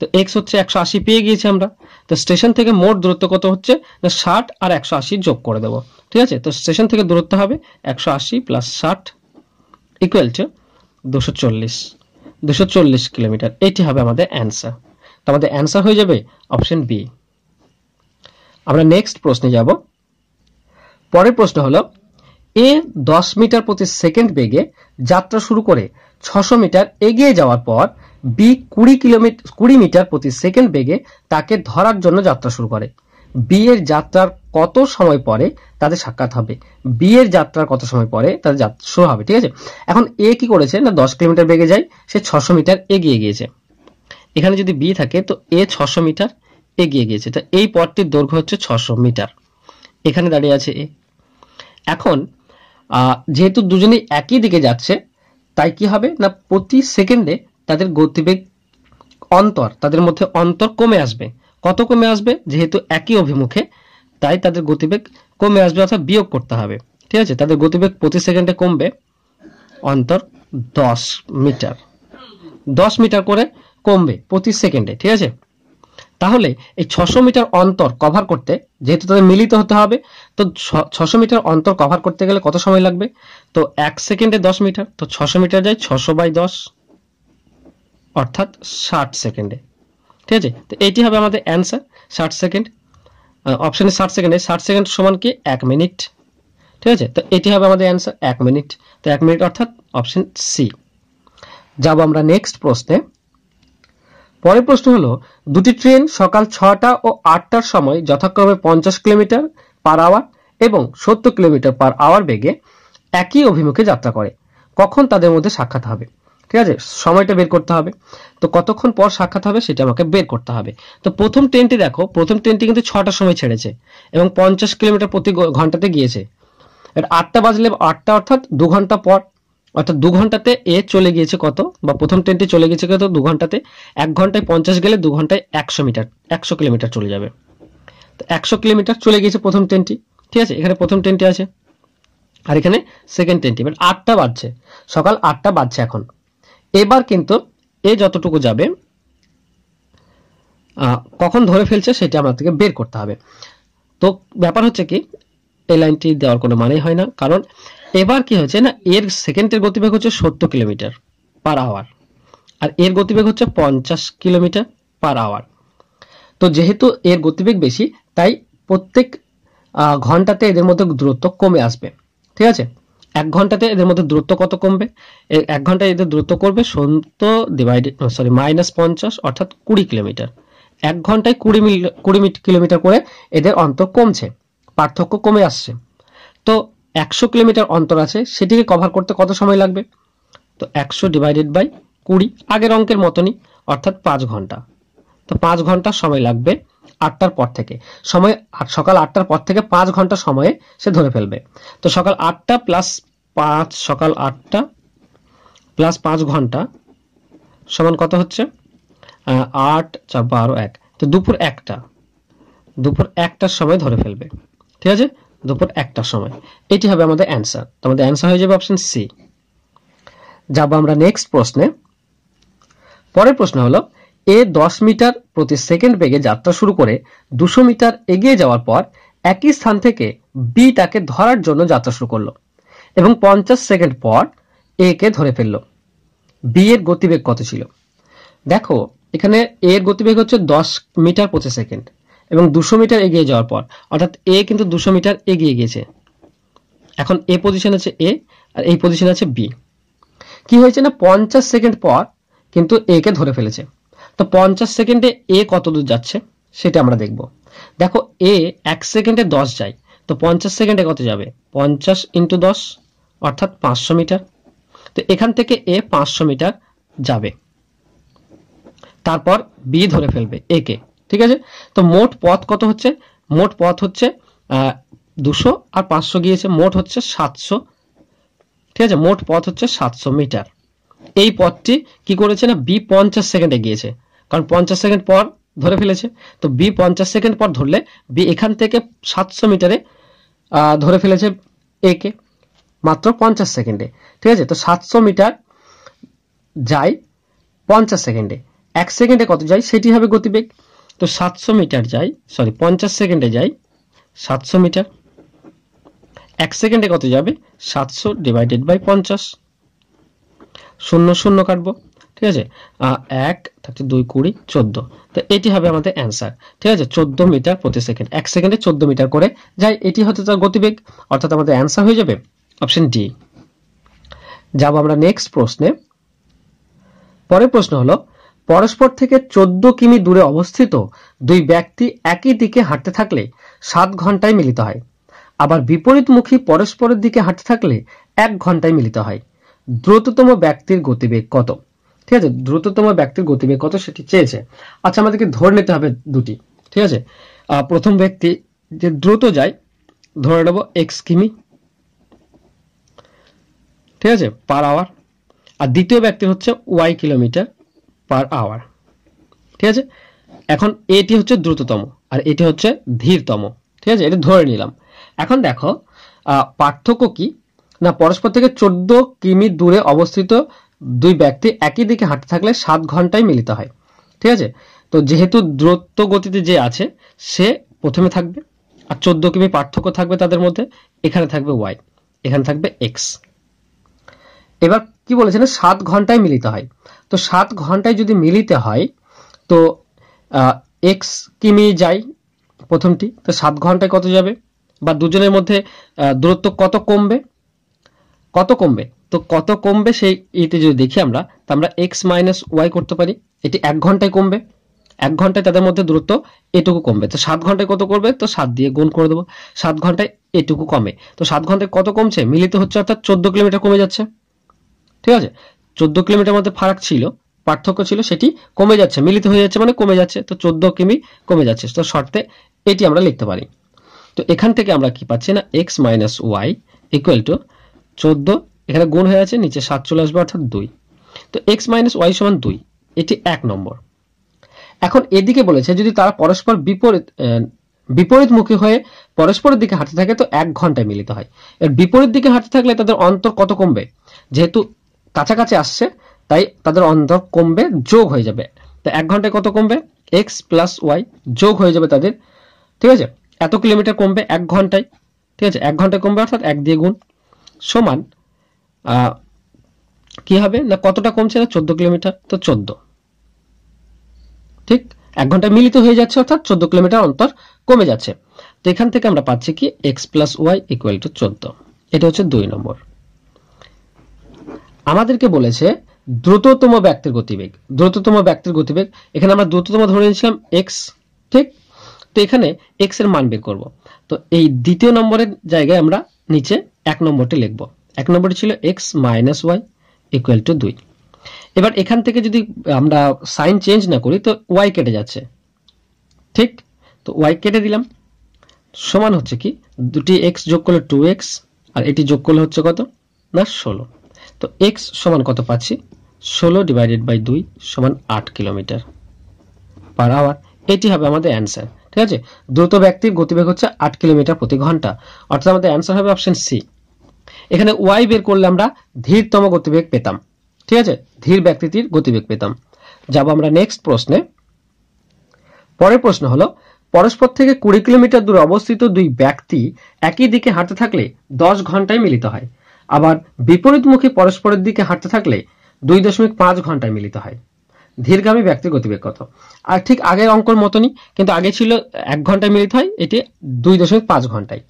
তো এক্স হচ্ছে একশো আশি পেয়ে গিয়েছি আমরা তো স্টেশন থেকে মোট দূরত্ব কত হচ্ছে না ষাট আর একশো আশি যোগ করে দেবো ঠিক আছে তো স্টেশন থেকে দূরত্ব হবে একশো আশি প্লাস ষাট ইকুয়াল টু দুশো চল্লিশ দুশো চল্লিশ কিলোমিটার এটি হবে আমাদের অ্যান্সার তো আমাদের অ্যান্সার হয়ে যাবে অপশন বি আমরা নেক্সট প্রশ্নে যাব পরের প্রশ্ন হলো এ দশ মিটার প্রতি সেকেন্ড বেগে যাত্রা শুরু করে ছশো মিটার এগিয়ে যাওয়ার পর বি কুড়ি কিলোমিটার কুড়ি মিটার প্রতি সেকেন্ড বেগে তাকে ধরার জন্য যাত্রা শুরু করে বি এর যাত্রার কত সময় পরে তাদের সাক্ষাৎ হবে বি এর যাত্রার কত সময় পরে তাদের যাত্রা শুরু হবে ঠিক আছে এখন এ কি করেছে না দশ কিলোমিটার বেগে যায় সে ছশো মিটার এগিয়ে গিয়েছে এখানে যদি বি থাকে তো এ ছশো মিটার এগিয়ে গিয়েছে তা এই পথটির দৈর্ঘ্য হচ্ছে ছশো মিটার এখানে দাঁড়িয়ে আছে এ এখন যেহেতু দুজনেই একই দিকে যাচ্ছে তাই কি হবে না প্রতি সেকেন্ডে তাদের গতিবেগ অন্তর তাদের মধ্যে অন্তর কমে আসবে কত কমে আসবে যেহেতু একই অভিমুখে তাই তাদের গতিবেগ কমে আসবে অর্থাৎ বিয়োগ করতে হবে ঠিক আছে তাদের গতিবেগ প্রতি সেকেন্ডে কমবে অন্তর দশ মিটার দশ মিটার করে কমবে প্রতি সেকেন্ডে ঠিক আছে তাহলে এই ছশো মিটার অন্তর কভার করতে যেহেতু তাদের মিলিত হতে হবে তো ছশো মিটার অন্তর কভার করতে গেলে কত সময় লাগবে তো এক সেকেন্ডে দশ মিটার তো ছশো মিটার যায় ছশো বাই দশ অর্থাৎ ষাট সেকেন্ডে ঠিক আছে তো এটি হবে আমাদের অ্যান্সার ষাট সেকেন্ড অপশানে ষাট সেকেন্ডে ষাট সেকেন্ড সমান কি এক মিনিট ঠিক আছে তো এটি হবে আমাদের অ্যান্সার এক মিনিট তো এক মিনিট অর্থাৎ অপশান সি যাব আমরা নেক্সট প্রশ্নে পরের প্রশ্ন হলো দুটি ট্রেন সকাল ছটা ও আটটার সময় যথাক্রমে পঞ্চাশ কিলোমিটার পার আওয়ার এবং সত্তর কিলোমিটার পার আওয়ার বেগে একই অভিমুখে যাত্রা করে কখন তাদের মধ্যে সাক্ষাৎ হবে ঠিক আছে সময়টা বের করতে হবে তো কতক্ষণ পর সাক্ষাৎ হবে সেটা আমাকে বের করতে হবে তো প্রথম ট্রেনটি দেখো প্রথম ট্রেনটি কিন্তু ছটার সময় ছেড়েছে এবং পঞ্চাশ কিলোমিটার প্রতি ঘন্টাতে গিয়েছে আটটা বাজলে আটটা অর্থাৎ দু ঘন্টা পর অর্থাৎ দু ঘন্টাতে এ চলে গিয়েছে কত বা প্রথম ট্রেনটি চলে গিয়েছে কত দু ঘন্টাতে এক ঘন্টায় পঞ্চাশ গেলে দু ঘন্টায় একশো মিটার একশো কিলোমিটার চলে যাবে তো একশো কিলোমিটার চলে গিয়েছে প্রথম ট্রেনটি ঠিক আছে এখানে প্রথম ট্রেনটি আছে আর এখানে সেকেন্ড ট্রেনটি মানে আটটা বাজছে সকাল আটটা বাজছে এখন এবার কিন্তু এ যতটুকু যাবে কখন ধরে ফেলছে সেটা আমাদেরকে বের করতে হবে তো ব্যাপার হচ্ছে কি এই লাইনটি দেওয়ার কোনো মানেই হয় না কারণ এবার কি হয়েছে না এর সেকেন্ডের গতিবেগ হচ্ছে সত্তর কিলোমিটার পার আওয়ার আর এর গতিবেগ হচ্ছে পঞ্চাশ কিলোমিটার পার আওয়ার তো যেহেতু এর গতিবেগ বেশি তাই প্রত্যেক ঘন্টাতে এদের মধ্যে দূরত্ব কমে আসবে ঠিক আছে এক ঘন্টাতে এদের মধ্যে দূরত্ব কত কমবে এক ঘন্টায় এদের দূরত্ব করবে সন্ত ডিভাইড সরি মাইনাস পঞ্চাশ অর্থাৎ কুড়ি কিলোমিটার এক ঘন্টায় কুড়ি মিল কুড়ি কিলোমিটার করে এদের অন্তর কমছে পার্থক্য কমে আসছে তো একশো কিলোমিটার অন্তর আছে সেটিকে কভার করতে কত সময় লাগবে তো একশো ডিভাইডেড বাই কুড়ি আগের অঙ্কের মতনই অর্থাৎ পাঁচ ঘন্টা তো পাঁচ ঘন্টা সময় লাগবে আটটার পর থেকে সময় সকাল আটটার পর থেকে পাঁচ ঘন্টা সময়ে সে ধরে ফেলবে তো সকাল আটটা প্লাস পাঁচ সকাল আটটা প্লাস পাঁচ ঘন্টা সমান কত হচ্ছে আট চার বারো এক তো দুপুর একটা দুপুর একটার সময় ধরে ফেলবে ঠিক আছে দুপুর একটার সময় এটি হবে আমাদের অ্যান্সার আমাদের অ্যান্সার হয়ে যাবে অপশন সি যাব আমরা নেক্সট প্রশ্নে পরের প্রশ্ন হলো এ দশ মিটার প্রতি সেকেন্ড বেগে যাত্রা শুরু করে দুশো মিটার এগিয়ে যাওয়ার পর একই স্থান থেকে বি তাকে ধরার জন্য যাত্রা শুরু করলো এবং পঞ্চাশ সেকেন্ড পর এ কে ধরে ফেললো বি এর গতিবেগ কত ছিল দেখো এখানে এর গতিবেগ হচ্ছে দশ মিটার প্রতি সেকেন্ড এবং দুশো মিটার এগিয়ে যাওয়ার পর অর্থাৎ এ কিন্তু দুশো মিটার এগিয়ে গেছে এখন এ পজিশন আছে এ আর এই পজিশন আছে বি কি হয়েছে না পঞ্চাশ সেকেন্ড পর কিন্তু এ কে ধরে ফেলেছে তো পঞ্চাশ সেকেন্ডে এ কত দূর যাচ্ছে সেটা আমরা দেখব দেখো এ এক সেকেন্ডে দশ যায় তো পঞ্চাশ সেকেন্ডে কত যাবে পঞ্চাশ ইন্টু দশ অর্থাৎ পাঁচশো মিটার তো এখান থেকে এ পাঁচশো মিটার যাবে তারপর বি ধরে ফেলবে একে ঠিক আছে তো মোট পথ কত হচ্ছে মোট পথ হচ্ছে দুশো আর পাঁচশো গিয়েছে মোট হচ্ছে সাতশো ঠিক আছে মোট পথ হচ্ছে সাতশো মিটার এই পথটি কি করেছে না বি পঞ্চাশ সেকেন্ডে গিয়েছে কারণ পঞ্চাশ সেকেন্ড পর ধরে ফেলেছে তো বি পঞ্চাশ সেকেন্ড পর ধরলে বি এখান থেকে সাতশো মিটারে ধরে ফেলেছে একে মাত্র পঞ্চাশ সেকেন্ডে ঠিক আছে তো সাতশো মিটার যায় পঞ্চাশ সেকেন্ডে এক সেকেন্ডে কত যায় সেটি হবে গতিবেগ তো সাতশো মিটার যাই সরি পঞ্চাশ সেকেন্ডে যাই সাতশো মিটার এক সেকেন্ডে কত যাবে সাতশো ডিভাইডেড বাই পঞ্চাশ শূন্য শূন্য কাটবো ঠিক আছে এক থাকছে দুই কুড়ি চোদ্দ তো এটি হবে আমাদের অ্যান্সার ঠিক আছে চোদ্দো মিটার প্রতি সেকেন্ড এক সেকেন্ডে চোদ্দ মিটার করে যাই এটি হচ্ছে তার গতিবেগ অর্থাৎ আমাদের অ্যান্সার হয়ে যাবে অপশন ডি যাব আমরা নেক্সট প্রশ্নে পরের প্রশ্ন হলো পরস্পর থেকে চোদ্দ কিমি দূরে অবস্থিত দুই ব্যক্তি একই দিকে হাঁটতে থাকলে সাত ঘন্টায় মিলিত হয় আবার বিপরীতমুখী পরস্পরের দিকে হাঁটতে থাকলে এক ঘন্টায় মিলিত হয় দ্রুততম ব্যক্তির গতিবেগ কত ঠিক আছে দ্রুততম ব্যক্তির গতিবেগ কত সেটি চেয়েছে আচ্ছা আমাদেরকে ধরে নিতে হবে দুটি ঠিক আছে প্রথম ব্যক্তি যে দ্রুত যায় ধরে নেব এক্স কিমি ঠিক আছে পার আওয়ার আর দ্বিতীয় ব্যক্তি হচ্ছে ওয়াই কিলোমিটার পার আওয়ার ঠিক আছে এখন এটি হচ্ছে দ্রুততম আর এটি হচ্ছে ধীরতম ঠিক আছে এটা ধরে নিলাম এখন দেখো পার্থক্য কি না পরস্পর থেকে চোদ্দ কিমি দূরে অবস্থিত দুই ব্যক্তি একই দিকে হাঁটতে থাকলে সাত ঘন্টায় মিলিত হয় ঠিক আছে তো যেহেতু দ্রুত গতিতে যে আছে সে প্রথমে থাকবে আর চোদ্দ কিমি পার্থক্য থাকবে তাদের মধ্যে এখানে থাকবে ওয়াই এখানে থাকবে এক্স এবার কি বলেছে না সাত ঘন্টায় মিলিত হয় তো সাত ঘন্টায় যদি মিলিতে হয় তো এক্স কিমি যায় প্রথমটি তো সাত ঘন্টায় কত যাবে বা দুজনের মধ্যে দূরত্ব কত কমবে কত কমবে তো কত কমবে সেই এতে যদি দেখি আমরা তো আমরা এক্স মাইনাস ওয়াই করতে পারি এটি এক ঘন্টায় কমবে এক ঘন্টায় তাদের মধ্যে দূরত্ব এটুকু কমবে তো সাত ঘন্টায় কত করবে তো সাত দিয়ে গুণ করে দেবো সাত ঘন্টায় এটুকু কমে তো সাত ঘন্টায় কত কমছে মিলিত হচ্ছে অর্থাৎ চোদ্দ কিলোমিটার কমে যাচ্ছে ঠিক আছে চোদ্দ কিলোমিটার মধ্যে ফারাক ছিল পার্থক্য ছিল সেটি কমে যাচ্ছে মিলিত হয়ে যাচ্ছে মানে কমে যাচ্ছে তো চোদ্দ কিমি কমে যাচ্ছে তো শর্তে এটি আমরা লিখতে পারি তো এখান থেকে আমরা কি পাচ্ছি না x minus y equal to চোদ্দ এখানে গুণ হয়ে আছে নিচে সাত চলে আসবে অর্থাৎ দুই তো এক্স মাইনাস ওয়াই সমান দুই এটি এক নম্বর এখন এদিকে বলেছে যদি তারা পরস্পর বিপরীত বিপরীতমুখী হয়ে পরস্পরের দিকে হাঁটতে থাকে তো এক ঘন্টায় মিলিত হয় এর বিপরীত দিকে হাঁটতে থাকলে তাদের অন্তর কত কমবে যেহেতু কাছাকাছি আসছে তাই তাদের অন্তর কমবে যোগ হয়ে যাবে তো এক ঘন্টায় কত কমবে এক্স প্লাস ওয়াই যোগ হয়ে যাবে তাদের ঠিক আছে এত কিলোমিটার কমবে এক ঘন্টায় ঠিক আছে এক ঘন্টায় কমবে অর্থাৎ এক দিয়ে গুণ সমান কি হবে না কতটা কমছে না চোদ্দ কিলোমিটার তো চোদ্দ ঠিক এক ঘন্টায় মিলিত হয়ে যাচ্ছে অর্থাৎ চোদ্দ কিলোমিটার অন্তর কমে যাচ্ছে তো এখান থেকে আমরা পাচ্ছি কি x plus y equal to চোদ্দ এটা হচ্ছে দুই নম্বর আমাদেরকে বলেছে দ্রুততম ব্যক্তির গতিবেগ দ্রুততম ব্যক্তির গতিবেগ এখানে আমরা দ্রুততম ধরে নিয়েছিলাম এক্স ঠিক তো এখানে এক্স এর মান বের করব তো এই দ্বিতীয় নম্বরের জায়গায় আমরা নিচে এক নম্বরটি লিখব এক নম্বরটি ছিল x minus y equal to দুই এবার এখান থেকে যদি আমরা সাইন চেঞ্জ না করি তো ওয়াই কেটে যাচ্ছে ঠিক তো ওয়াই কেটে দিলাম সমান হচ্ছে কি দুটি এক্স যোগ করলে টু এক্স আর এটি যোগ করলে হচ্ছে কত না ষোলো তো এক্স সমান কত পাচ্ছি ষোলো ডিভাইডেড বাই দুই সমান আট কিলোমিটার পার আওয়ার এটি হবে আমাদের অ্যান্সার ঠিক আছে দ্রুত ব্যক্তির গতিবেগ হচ্ছে আট কিলোমিটার প্রতি ঘন্টা অর্থাৎ আমাদের অ্যান্সার হবে অপশন সি এখানে ওয়াই বের করলে আমরা ধীরতম গতিবেগ পেতাম ঠিক আছে ধীর ব্যক্তিটির গতিবেগ পেতাম যাব আমরা নেক্সট প্রশ্নে পরের প্রশ্ন হলো পরস্পর থেকে কুড়ি কিলোমিটার দূরে অবস্থিত দুই ব্যক্তি একই দিকে হাঁটতে থাকলে দশ ঘন্টায় মিলিত হয় আবার বিপরীতমুখী পরস্পরের দিকে হাঁটতে থাকলে দুই দশমিক পাঁচ ঘন্টায় মিলিত হয় ধীরগামী ব্যক্তির গতিবেগ কত আর ঠিক আগের অঙ্কর মতনই কিন্তু আগে ছিল এক ঘন্টায় মিলিত হয় এটি দুই দশমিক পাঁচ ঘন্টায়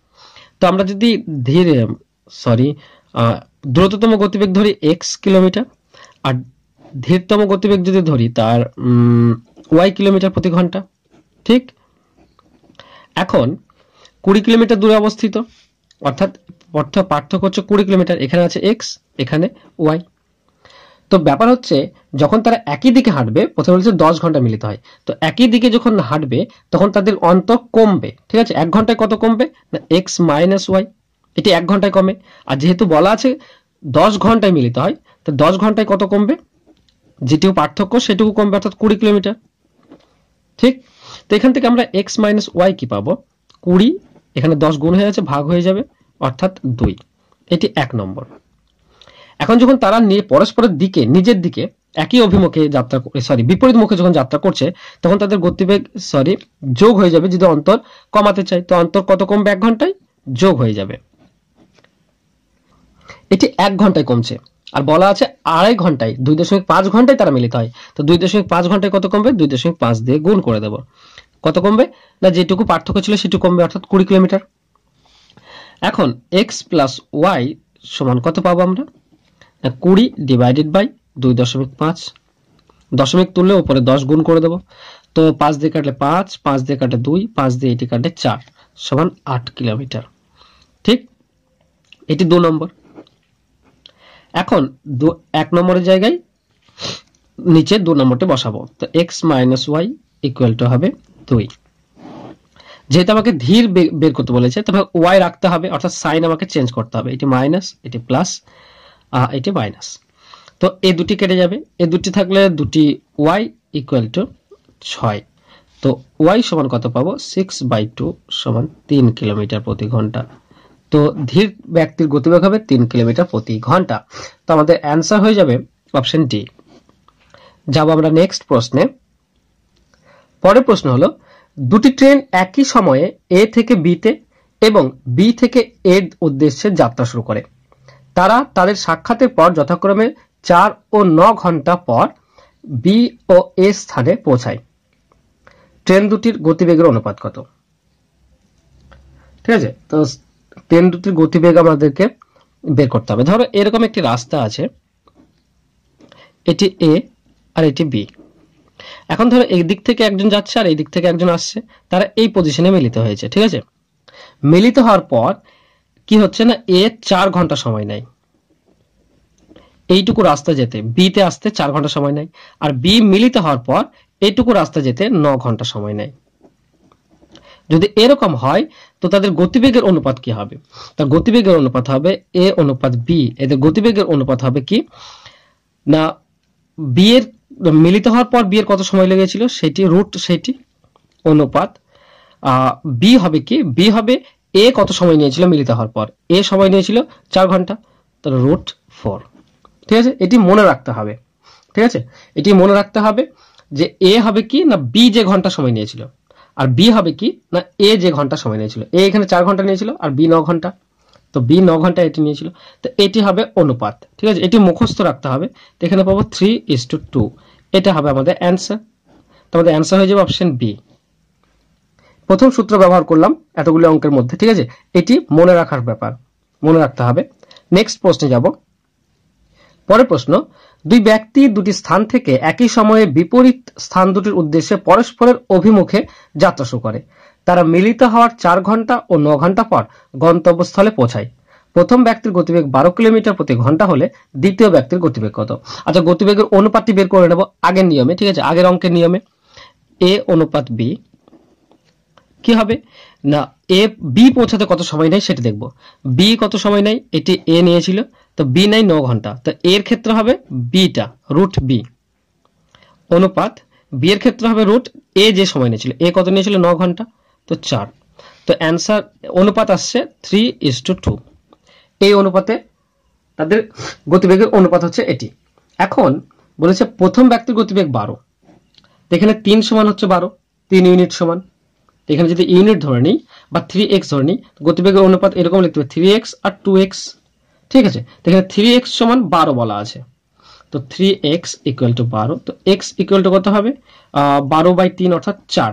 তো আমরা যদি ধীর সরি দ্রুততম গতিবেগ ধরি এক্স কিলোমিটার আর ধীরতম গতিবেগ যদি ধরি তার ওয়াই কিলোমিটার প্রতি ঘন্টা ঠিক এখন কুড়ি কিলোমিটার দূরে অবস্থিত অর্থাৎ অর্থাৎ পার্থক্য হচ্ছে কুড়ি কিলোমিটার এখানে আছে এক্স এখানে ওয়াই তো ব্যাপার হচ্ছে যখন তারা একই দিকে হাঁটবে প্রথমে বলছে দশ ঘন্টা মিলিত হয় তো একই দিকে যখন হাঁটবে তখন তাদের অন্ত কমবে ঠিক আছে এক ঘন্টায় কত কমবে না এক্স মাইনাস ওয়াই এটি এক ঘন্টায় কমে আর যেহেতু বলা আছে দশ ঘন্টায় মিলিত হয় তো দশ ঘন্টায় কত কমবে যেটিও পার্থক্য সেটুকু কমবে অর্থাৎ কুড়ি কিলোমিটার ঠিক তো এখান থেকে আমরা এক্স মাইনাস ওয়াই কি পাবো কুড়ি এখানে দশ গুণ হয়ে যাচ্ছে ভাগ হয়ে যাবে অর্থাৎ দুই এটি এক নম্বর এখন যখন তারা পরস্পরের দিকে নিজের দিকে একই অভিমুখে যাত্রা সরি বিপরীত মুখে যখন যাত্রা করছে তখন তাদের গতিবেগ সরি যোগ হয়ে যাবে যদি অন্তর কমাতে চাই তো অন্তর কত কমবে এক ঘন্টায় যোগ হয়ে যাবে এটি এক ঘন্টায় কমছে আর বলা আছে আড়াই ঘন্টায় দুই দশমিক পাঁচ ঘন্টায় তারা মিলিত হয় তো দুই দশমিক পাঁচ ঘন্টায় কত কমবে দুই দশমিক পাঁচ দিয়ে গুণ করে দেব কত কমবে না যেটুকু পার্থক্য ছিল সেটুকু কমবে অর্থাৎ কুড়ি কিলোমিটার এখন এক্স প্লাস ওয়াই সমান কত পাবো আমরা কুড়ি ডিভাইডেড বাই দুই দশমিক পাঁচ দশমিক তুললে উপরে দশ গুণ করে দেব তো পাঁচ দিয়ে কাটলে পাঁচ পাঁচ দিয়ে কাটলে দুই পাঁচ দিয়ে এটি কাটলে চার সমান আট কিলোমিটার ঠিক এটি দু নম্বর এখন দু এক নম্বরের জায়গায় নিচে দু নম্বরটি বসাবো তো x minus y equal to হবে দুই যেহেতু আমাকে ধীর বের করতে বলেছে তবে ওয়াই রাখতে হবে অর্থাৎ সাইন আমাকে চেঞ্জ করতে হবে এটি মাইনাস এটি প্লাস এটি মাইনাস তো এ দুটি কেটে যাবে এ দুটি থাকলে দুটি ওয়াই ইকুয়াল টু ছয় তো ওয়াই সমান কত পাবো সিক্স বাই টু সমান তিন কিলোমিটার প্রতি ঘন্টা তো ধীর ব্যক্তির গতিবেগ হবে তিন কিলোমিটার প্রতি ঘন্টা তো আমাদের অ্যান্সার হয়ে যাবে অপশন ডি যাবো আমরা নেক্সট প্রশ্নে পরের প্রশ্ন হলো দুটি ট্রেন একই সময়ে এ থেকে বিতে এবং বি থেকে এর উদ্দেশ্যে যাত্রা শুরু করে তারা তাদের সাক্ষাতের পর যথাক্রমে চার ও ন ঘন্টা পর বি ও এ স্থানে পৌঁছায় ট্রেন দুটির গতিবেগের অনুপাত কত ঠিক আছে তো ট্রেন দুটির গতিবেগ আমাদেরকে বের করতে হবে ধরো এরকম একটি রাস্তা আছে এটি এ আর এটি বি এখন ধরো এই দিক থেকে একজন যাচ্ছে আর এই দিক থেকে একজন আসছে তারা এই পজিশনে মিলিত হয়েছে ঠিক আছে মিলিত হওয়ার পর কি হচ্ছে না এ চার ঘন্টা সময় নেয় এইটুকু রাস্তা যেতে বিতে আসতে চার ঘন্টা সময় নেয় আর বি মিলিত হওয়ার পর এইটুকু রাস্তা যেতে ন ঘন্টা সময় নেয় যদি এরকম হয় তো তাদের গতিবেগের অনুপাত কি হবে তার গতিবেগের অনুপাত হবে এ অনুপাত বি এদের গতিবেগের অনুপাত হবে কি না বি এর মিলিত হওয়ার পর বিয়ের কত সময় লেগেছিল সেটি রুট সেটি অনুপাত বি হবে কি বি হবে এ কত সময় নিয়েছিল মিলিত হওয়ার পর এ সময় নিয়েছিল চার ঘন্টা তাহলে রুট ফোর ঠিক আছে এটি মনে রাখতে হবে ঠিক আছে এটি মনে রাখতে হবে যে এ হবে কি না বি যে ঘন্টা সময় নিয়েছিল আর বি হবে কি না এ যে ঘন্টা সময় নিয়েছিল এ এখানে চার ঘন্টা নিয়েছিল আর বি ন ঘন্টা তো বি ন ঘন্টা এটি নিয়েছিল তো এটি হবে অনুপাত ঠিক আছে এটি মুখস্থ রাখতে হবে তো এখানে পাবো থ্রি ইস টু টু এটা হবে আমাদের অ্যান্সার তো আমাদের অ্যান্সার হয়ে যাবে অপশন বি প্রথম সূত্র ব্যবহার করলাম এতগুলি অঙ্কের মধ্যে ঠিক আছে এটি মনে রাখার ব্যাপার মনে রাখতে হবে নেক্সট প্রশ্নে যাব পরের প্রশ্ন দুই ব্যক্তি দুটি স্থান থেকে একই সময়ে বিপরীত স্থান দুটির উদ্দেশ্যে পরস্পরের অভিমুখে যাত্রা শুরু করে তারা মিলিত হওয়ার চার ঘন্টা ও ন ঘন্টা পর গন্তব্যস্থলে পৌঁছায় প্রথম ব্যক্তির গতিবেগ বারো কিলোমিটার প্রতি ঘন্টা হলে দ্বিতীয় ব্যক্তির গতিবেগ কত আচ্ছা গতিবেগের অনুপাতটি বের করে নেবো আগের নিয়মে ঠিক আছে আগের অঙ্কের নিয়মে এ অনুপাত বি কি হবে না এ বি পৌঁছাতে কত সময় নেয় সেটা দেখব বি কত সময় নেয় এটি এ নিয়েছিল তো বি নেয় ন ঘন্টা তো এর ক্ষেত্রে হবে বিটা রুট বি অনুপাত বি এর ক্ষেত্রে হবে রুট এ যে সময় নিয়েছিল এ কত নিয়েছিল ন ঘন্টা তো চার তো অ্যান্সার অনুপাত আসছে থ্রি ইস টু টু এই অনুপাতে তাদের গতিবেগের অনুপাত হচ্ছে এটি এখন বলেছে প্রথম ব্যক্তির গতিবেগ বারো এখানে তিন সমান হচ্ছে বারো তিন ইউনিট সমান এখানে যদি ইউনিট ধরে নিই বা থ্রি এক্স ধরে নিই গতিবেগের অনুপাত এরকম লিখতে হবে থ্রি এক্স আর টু এক্স ঠিক আছে তো এখানে থ্রি এক্স সমান বারো বলা আছে তো থ্রি এক্স ইকুয়াল টু বারো তো এক্স ইকুয়াল টু কত হবে বারো বাই তিন অর্থাৎ চার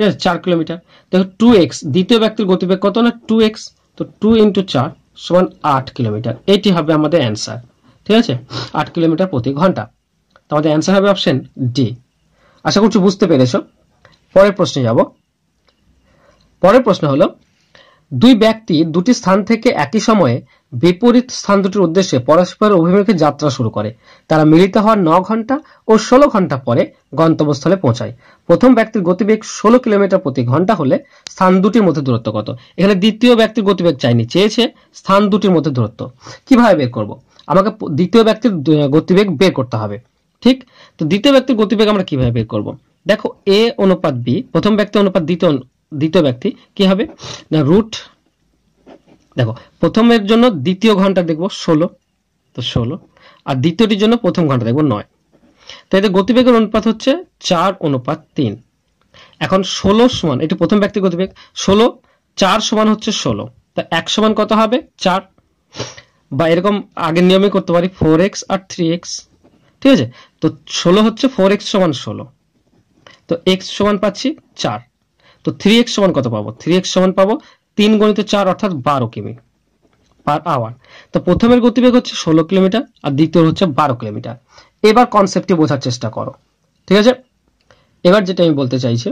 ঠিক আছে চার কিলোমিটার দেখো টু এক্স দ্বিতীয় ব্যক্তির গতিবেগ কত না টু এক্স তো টু ইন্টু চার সমান আট কিলোমিটার এটি হবে আমাদের অ্যান্সার ঠিক আছে আট কিলোমিটার প্রতি ঘন্টা তো আমাদের অ্যান্সার হবে অপশন ডি আশা করছি বুঝতে পেরেছ পরের প্রশ্নে যাব পরের প্রশ্ন হলো দুই ব্যক্তি দুটি স্থান থেকে একই সময়ে বিপরীত স্থান দুটির উদ্দেশ্যে পরস্পরের অভিমুখে যাত্রা শুরু করে তারা মিলিত হওয়ার ন ঘন্টা ও ষোলো ঘন্টা পরে গন্তব্যস্থলে পৌঁছায় প্রথম ব্যক্তির গতিবেগ ষোলো কিলোমিটার প্রতি ঘন্টা হলে স্থান দুটির মধ্যে দূরত্ব কত এখানে দ্বিতীয় ব্যক্তির গতিবেগ চাইনি চেয়েছে স্থান দুটির মধ্যে দূরত্ব কিভাবে বের করব আমাকে দ্বিতীয় ব্যক্তির গতিবেগ বের করতে হবে ঠিক তো দ্বিতীয় ব্যক্তির গতিবেগ আমরা কিভাবে বের করব দেখো এ অনুপাত বি প্রথম ব্যক্তি অনুপাত দ্বিতীয় দ্বিতীয় ব্যক্তি কি হবে না রুট দেখো প্রথমের জন্য দ্বিতীয় ঘন্টা দেখব ষোলো তো ষোলো আর দ্বিতীয়টির জন্য প্রথম ঘন্টা দেখব নয় তো এতে গতিবেগের অনুপাত হচ্ছে চার অনুপাত তিন এখন ষোলো সমান এটি প্রথম ব্যক্তি গতিবেগ ষোলো চার সমান হচ্ছে ষোলো তা এক সমান কত হবে চার বা এরকম আগের নিয়মে করতে পারি ফোর এক্স আর থ্রি এক্স ঠিক আছে তো ষোলো হচ্ছে ফোর এক্স সমান ষোলো তো এক্স সমান পাচ্ছি চার তো থ্রি এক্স সমান কত পাবো থ্রি এক্স সমান পাবো তিন গণিত চার অর্থাৎ বারো কিমি পার আওয়ার তো প্রথমের গতিবেগ হচ্ছে ষোলো কিলোমিটার আর দ্বিতীয় হচ্ছে বারো কিলোমিটার এবার কনসেপ্টটি বোঝার চেষ্টা করো ঠিক আছে এবার যেটা আমি বলতে চাইছি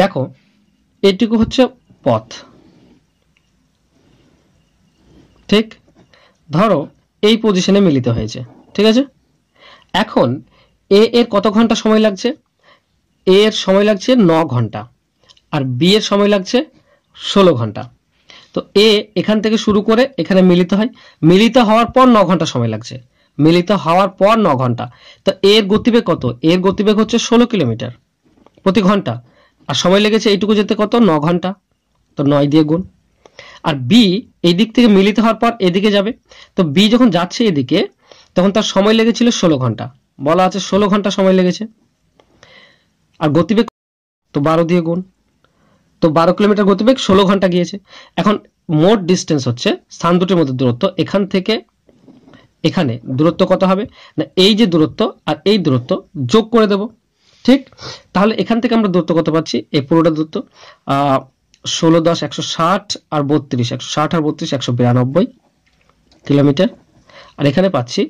দেখো এটুকু হচ্ছে পথ ঠিক ধরো এই পজিশনে মিলিত হয়েছে ঠিক আছে এখন এ এর কত ঘন্টা সময় লাগছে এর সময় লাগছে ন ঘন্টা আর বি এর সময় লাগছে ষোলো ঘন্টা তো এ এখান থেকে শুরু করে এখানে মিলিত হয় মিলিত হওয়ার পর ন ঘন্টা সময় লাগছে মিলিত হওয়ার পর ন ঘন্টা তো এর গতিবেগ কত এর গতিবেগ হচ্ছে ষোলো কিলোমিটার প্রতি ঘন্টা আর সময় লেগেছে এইটুকু যেতে কত ন ঘন্টা তো নয় দিয়ে গুণ আর বি এই দিক থেকে মিলিত হওয়ার পর এদিকে যাবে তো বি যখন যাচ্ছে এদিকে তখন তার সময় লেগেছিল ষোলো ঘন্টা বলা আছে ষোলো ঘন্টা সময় লেগেছে আর গতিবেগ তো বারো দিয়ে গুণ তো বারো কিলোমিটার গতিবেগ ষোলো ঘন্টা গিয়েছে এখন মোট ডিস্টেন্স হচ্ছে স্থান দুটির মধ্যে দূরত্ব এখান থেকে এখানে দূরত্ব কত হবে না এই যে দূরত্ব আর এই দূরত্ব যোগ করে দেব ঠিক তাহলে এখান থেকে আমরা দূরত্ব কত পাচ্ছি এই পুরোটা দূরত্ব ষোলো দশ একশো ষাট আর বত্রিশ একশো ষাট আর বত্রিশ একশো বিরানব্বই কিলোমিটার আর এখানে পাচ্ছি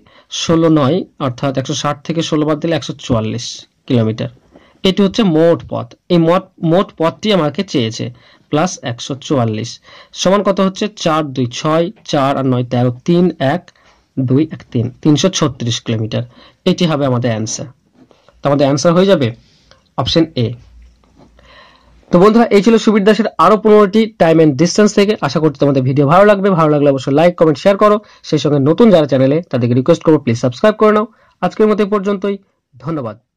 ষোলো নয় অর্থাৎ একশো ষাট থেকে ষোলো বাদ দিলে একশো চুয়াল্লিশ কিলোমিটার এটি হচ্ছে মোট পথ এই মোট মোট পথটি আমাকে চেয়েছে প্লাস একশো চুয়াল্লিশ সমান কত হচ্ছে চার দুই ছয় চার আর নয় তেরো তিন এক দুই এক তিন তিনশো ছত্রিশ কিলোমিটার এটি হবে আমাদের অ্যান্সার তো আমাদের অ্যান্সার হয়ে যাবে অপশন এ তো বন্ধুরা এই ছিল সুবীর দাসের আরও পনেরোটি টাইম অ্যান্ড ডিস্টেন্স থেকে আশা করছি তোমাদের ভিডিও ভালো লাগবে ভালো লাগলে অবশ্যই লাইক কমেন্ট শেয়ার করো সেই সঙ্গে নতুন যারা চ্যানেলে তাদেরকে রিকোয়েস্ট করবো প্লিজ সাবস্ক্রাইব করে নাও আজকের মতো পর্যন্তই ধন্যবাদ